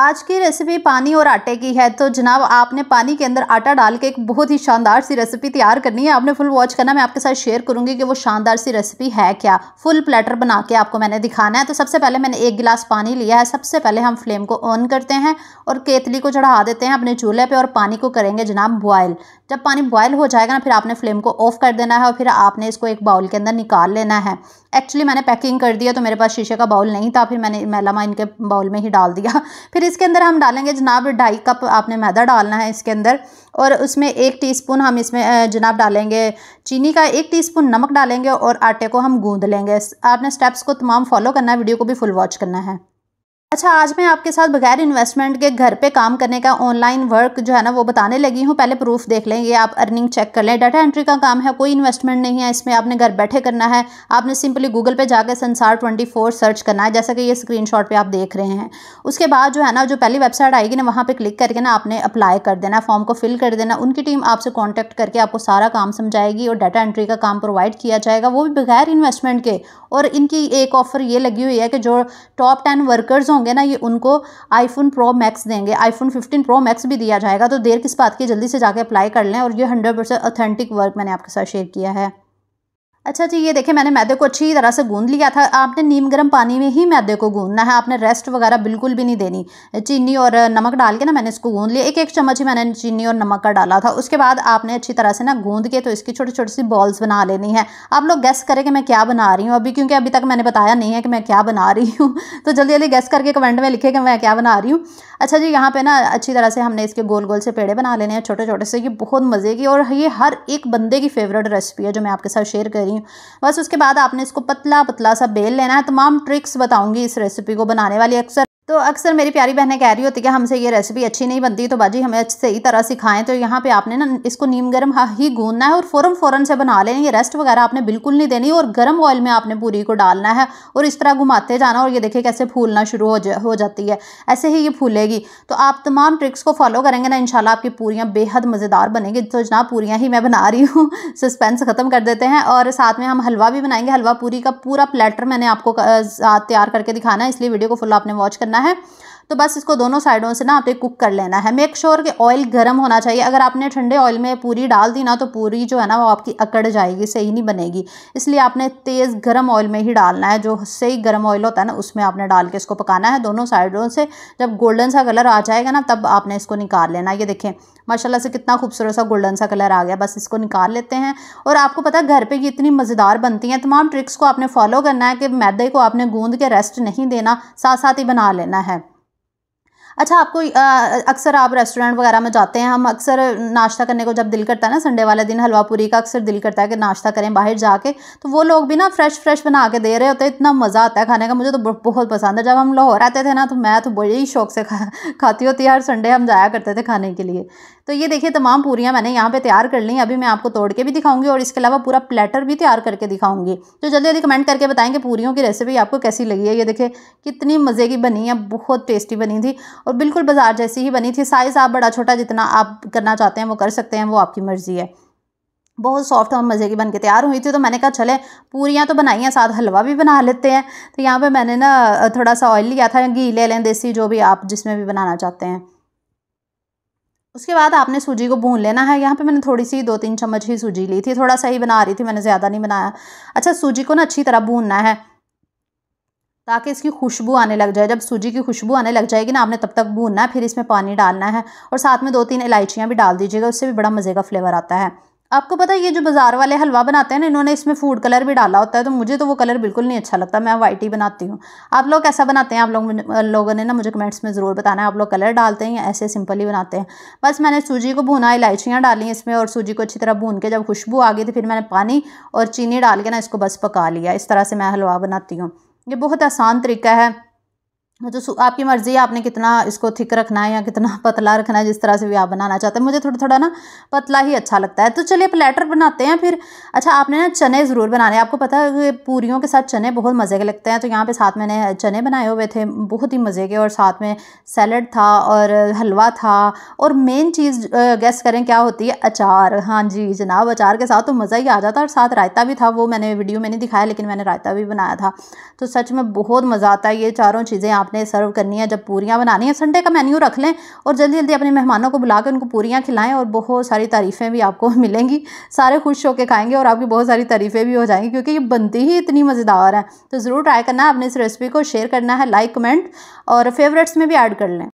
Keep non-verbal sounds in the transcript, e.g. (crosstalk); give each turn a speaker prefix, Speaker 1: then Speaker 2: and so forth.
Speaker 1: आज की रेसिपी पानी और आटे की है तो जनाब आपने पानी के अंदर आटा डाल के एक बहुत ही शानदार सी रेसिपी तैयार करनी है आपने फुल वॉच करना मैं आपके साथ शेयर करूंगी कि वो शानदार सी रेसिपी है क्या फुल प्लेटर बना के आपको मैंने दिखाना है तो सबसे पहले मैंने एक गिलास पानी लिया है सबसे पहले हम फ्लेम को ऑन करते हैं और केतली को चढ़ा देते हैं अपने चूल्हे पर और पानी को करेंगे जनाब बॉयल जब पानी बॉयल हो जाएगा ना फिर आपने फ्लेम को ऑफ कर देना है और फिर आपने इसको एक बाउल के अंदर निकाल लेना है एक्चुअली मैंने पैकिंग कर दिया तो मेरे पास शीशे का बाउल नहीं था फिर मैंने मैलामा इनके बाउल में ही डाल दिया (laughs) फिर फिर इसके अंदर हम डालेंगे जनाब ढाई कप आपने मैदा डालना है इसके अंदर और उसमें एक टीस्पून हम इसमें जनाब डालेंगे चीनी का एक टीस्पून नमक डालेंगे और आटे को हम गूंद लेंगे आपने स्टेप्स को तमाम फॉलो करना है वीडियो को भी फुल वॉच करना है अच्छा आज मैं आपके साथ बगैर इन्वेस्टमेंट के घर पे काम करने का ऑनलाइन वर्क जो है ना वो बताने लगी हूँ पहले प्रूफ देख लें ये आप अर्निंग चेक कर लें डाटा एंट्री का काम है कोई इन्वेस्टमेंट नहीं है इसमें आपने घर बैठे करना है आपने सिंपली गूगल पे जाकर संसार 24 सर्च करना है जैसा कि ये स्क्रीन शॉट आप देख रहे हैं उसके बाद जो है ना जो पहली वेबसाइट आएगी ना वहाँ पर क्लिक करके ना आपने अप्लाई कर देना फॉर्म को फिल कर देना उनकी टीम आपसे कॉन्टैक्ट करके आपको सारा काम समझाएगी और डाटा एंट्री का काम प्रोवाइड किया जाएगा वो भी बगैर इन्वेस्टमेंट के और इनकी एक ऑफ़र ये लगी हुई है कि जो टॉप टेन वर्कर्स होंगे ना ये उनको आईफोन प्रो मैक्स देंगे आईफोन 15 प्रो मैक्स भी दिया जाएगा तो देर किस बात की जल्दी से जाके अप्लाई कर लें और ये 100 परसेंट ऑथेंटिक वर्क मैंने आपके साथ शेयर किया है अच्छा जी ये देखिए मैंने मैदे को अच्छी तरह से गूंद लिया था आपने नीम गर्म पानी में ही मैदे को गूंदना है आपने रेस्ट वगैरह बिल्कुल भी नहीं देनी चीनी और नमक डाल के ना मैंने इसको गूंद लिया एक एक चम्मच ही मैंने चीनी और नमक का डाला था उसके बाद आपने अच्छी तरह से ना गूंद के तो इसकी छोटी छोटी सी बॉल्स बना लेनी है आप लोग गैस करें कि मैं क्या बना रही हूँ अभी क्योंकि अभी तक मैंने बताया नहीं है कि मैं क्या बना रही हूँ (laughs) तो जल्दी जल्दी गैस करके कमेंट में लिखे कि मैं क्या बना रही हूँ अच्छा जी यहाँ पर ना अच्छी तरह से हमने इसके गोल गोल से पेड़े बना लेने हैं छोटे छोटे से ये बहुत मज़े की और ये हर एक बंदे की फेवरेट रेसिपी है जो मैं आपके साथ शेयर करी रही हूँ बस उसके बाद आपने इसको पतला पतला सा बेल लेना है तमाम ट्रिक्स बताऊँगी इस रेसिपी को बनाने वाली अक्सर तो अक्सर मेरी प्यारी बहनें कह रही होती है कि हमसे ये रेसिपी अच्छी नहीं बनती तो बाजी हमें सही तरह सिखाएं तो यहाँ पे आपने ना इसको नीम गर्म ही गूंदना है और फ़ौरन फ़ौरन से बना लेना ये रेस्ट वगैरह आपने बिल्कुल नहीं देनी और गर्म ऑयल में आपने पूरी को डालना है और इस तरह घुमाते जाना और ये देखिए कैसे फूलना शुरू हो जा हो जाती है ऐसे ही ये फूलेगी तो आप तमाम ट्रिक्स को फॉलो करेंगे ना इनशाला आपकी पूरियाँ बेहद मज़ेदार बनेंगी तो जनाब पूरियाँ ही मैं बना रही हूँ सस्पेंस (laughs) ख़त्म कर देते हैं और साथ में हम हलवा भी बनाएंगे हलवा पूरी का पूरा प्लेटर मैंने आपको तैयार करके दिखाना है इसलिए वीडियो को फुल आपने वॉच करना है है तो बस इसको दोनों साइडों से ना आपने कुक कर लेना है मेक श्योर कि ऑयल गर्म होना चाहिए अगर आपने ठंडे ऑयल में पूरी डाल दी ना तो पूरी जो है ना वो आपकी अकड़ जाएगी सही नहीं बनेगी इसलिए आपने तेज़ गर्म ऑयल में ही डालना है जो सही गर्म ऑयल होता है ना उसमें आपने डाल के इसको पकाना है दोनों साइडों से जब गोल्डन सा कलर आ जाएगा ना तब आपने इसको निकाल लेना ये देखें माशाल्लाह से कितना खूबसूरत सा गोल्डन सा कलर आ गया बस इसको निकाल लेते हैं और आपको पता है घर पे ये इतनी मज़ेदार बनती हैं तमाम ट्रिक्स को आपने फॉलो करना है कि मैदे को आपने गूंद के रेस्ट नहीं देना साथ साथ ही बना लेना है अच्छा आपको अक्सर आप रेस्टोरेंट वगैरह में जाते हैं हम अक्सर नाश्ता करने को जब दिल करता है ना संडे वाले दिन हलवा पूरी का अक्सर दिल करता है कि नाश्ता करें बाहर जाके तो वो लोग भी ना फ्रेश फ्रेश बना के दे रहे होते हैं इतना मज़ा आता है खाने का मुझे तो बहुत पसंद है जब हम लाहौर आते थे ना तो मैं तो बड़े ही शौक से खा खाती होती हर संडे हम जाया करते थे खाने के लिए तो ये देखिए तमाम पूरियाँ मैंने यहाँ पे तैयार कर ली अभी मैं आपको तोड़ के भी दिखाऊंगी और इसके अलावा पूरा प्लेटर भी तैयार करके दिखाऊंगी तो जल्दी जल्दी कमेंट करके बताएं कि पूरियों की रेसिपी आपको कैसी लगी है ये देखिए कितनी मज़े की बनी है बहुत टेस्टी बनी थी और बिल्कुल बाजार जैसी ही बनी थी साइज़ आप बड़ा छोटा जितना आप करना चाहते हैं वो कर सकते हैं वो आपकी मर्ज़ी है बहुत सॉफ्ट और मज़े की बन के तैयार हुई थी तो मैंने कहा चले पूरियाँ तो बनाई हैं साथ हलवा भी बना लेते हैं तो यहाँ पे मैंने ना थोड़ा सा ऑयल लिया था घी ले लें देसी जो भी आप जिसमें भी बनाना चाहते हैं उसके बाद आपने सूजी को भून लेना है यहाँ पे मैंने थोड़ी सी दो तीन चम्मच ही सूजी ली थी थोड़ा सा ही बना रही थी मैंने ज़्यादा नहीं बनाया अच्छा सूजी को ना अच्छी तरह भूनना है ताकि इसकी खुशबू आने लग जाए जब सूजी की खुशबू आने लग जाएगी ना आपने तब तक भूनना है फिर इसमें पानी डालना है और साथ में दो तीन इलायचियाँ भी डाल दीजिएगा उससे भी बड़ा मज़े का फ्लेवर आता है आपको पता है ये जो बाज़ार वाले हलवा बनाते हैं ना इन्होंने इसमें फूड कलर भी डाला होता है तो मुझे तो वो कलर बिल्कुल नहीं अच्छा लगता मैं वाइट ही बनाती हूँ आप लोग कैसा बनाते हैं आप लोग लोगों ने ना मुझे कमेंट्स में ज़रूर बताना है आप लोग कलर डालते हैं या ऐसे सिंपल ही बनाते हैं बस मैंने सूजी को भुना इलायचियाँ डाली इसमें और सूजी को अच्छी तरह भून के जब खुशबू आ गई तो फिर मैंने पानी और चीनी डाल के ना इसको बस पका लिया इस तरह से मैं हलवा बनाती हूँ ये बहुत आसान तरीका है तो आपकी मर्ज़ी है आपने कितना इसको थिक रखना है या कितना (laughs) पतला रखना है जिस तरह से भी आप बनाना चाहते हैं मुझे थोड़ा थोड़ा ना पतला ही अच्छा लगता है तो चलिए प्लेटर बनाते हैं फिर अच्छा आपने ना चने ज़रूर बनाने आपको पता है पूरियों के साथ चने बहुत मज़े के लगते हैं तो यहाँ पे साथ मैंने चने बनाए हुए थे बहुत ही मज़े के और साथ में सैलड था और हलवा था और मेन चीज़ गैस करें क्या होती है अचार हाँ जी जनाब अचार के साथ तो मज़ा ही आ जाता और साथ रायता भी था वो मैंने वीडियो में नहीं दिखाया लेकिन मैंने रायता भी बनाया था तो सच में बहुत मज़ा आता है ये चारों चीज़ें आप आपने सर्व करनी है जब पूरियाँ बनानी है संडे का मेन्यू रख लें और जल्दी जल्दी अपने मेहमानों को बुला उनको पूरियाँ खिलाएँ और बहुत सारी तारीफ़ें भी आपको (laughs) मिलेंगी सारे खुश होकर खाएँगे और आपकी बहुत सारी तारीफ़ें भी हो जाएंगी क्योंकि ये बनती ही इतनी मज़ेदार है तो ज़रूर ट्राई करना है अपने इस रेसिपी को शेयर करना है लाइक कमेंट और फेवरेट्स में भी ऐड कर लें